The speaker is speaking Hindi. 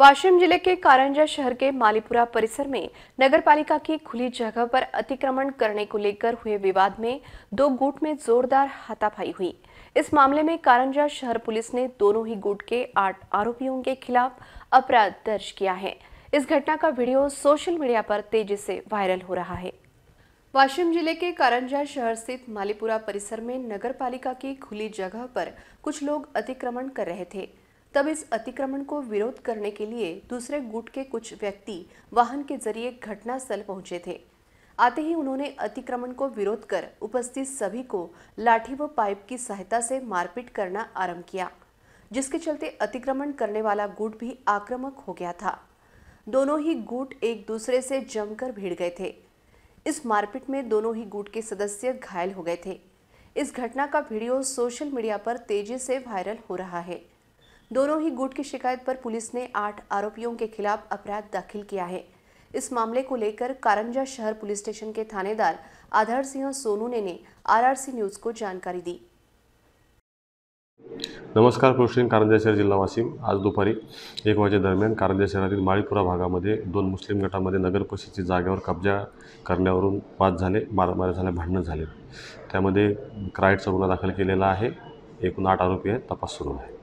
वाशिम जिले के कारंजा शहर के मालीपुरा परिसर में नगरपालिका की खुली जगह पर अतिक्रमण करने को लेकर हुए विवाद में दो गुट में जोरदार हाथापाई हुई इस मामले में कारंजा शहर पुलिस ने दोनों ही गुट के आठ आरोपियों के खिलाफ अपराध दर्ज किया है इस घटना का वीडियो सोशल मीडिया पर तेजी से वायरल हो रहा है वाशिम जिले के कारंजा शहर स्थित मालीपुरा परिसर में नगर की खुली जगह पर कुछ लोग अतिक्रमण कर रहे थे तब इस अतिक्रमण को विरोध करने के लिए दूसरे गुट के कुछ व्यक्ति वाहन के जरिए घटनास्थल पहुंचे थे आते ही उन्होंने अतिक्रमण को विरोध कर उपस्थित सभी को लाठी व पाइप की सहायता से मारपीट करना आरंभ किया जिसके चलते अतिक्रमण करने वाला गुट भी आक्रमक हो गया था दोनों ही गुट एक दूसरे से जमकर भिड़ गए थे इस मारपीट में दोनों ही गुट के सदस्य घायल हो गए थे इस घटना का वीडियो सोशल मीडिया पर तेजी से वायरल हो रहा है दोनों ही गुट की शिकायत पर पुलिस ने आठ आरोपियों के खिलाफ अपराध दाखिल किया है इस मामले को लेकर कारंजा शहर पुलिस स्टेशन के थानेदार आधार सिंह सोनू ने, ने आरआरसी न्यूज को जानकारी दी नमस्कार कृष्ण कारंजा शहर जिला वाशिम आज दुपारी एक वाजेदरम्यान कारंजा शहरातील माळीपुरा भागामध्ये दोन मुस्लिम गटा नगरपरिषदेच्या जागेवर कब्जा करण्यावरून वाद झाले मारामाऱ्या झाल्या भांडणं झाले त्यामध्ये क्राईडचा गुन्हा दाखल केलेला एकूण आठ आरोपी है तपास सुरू आहे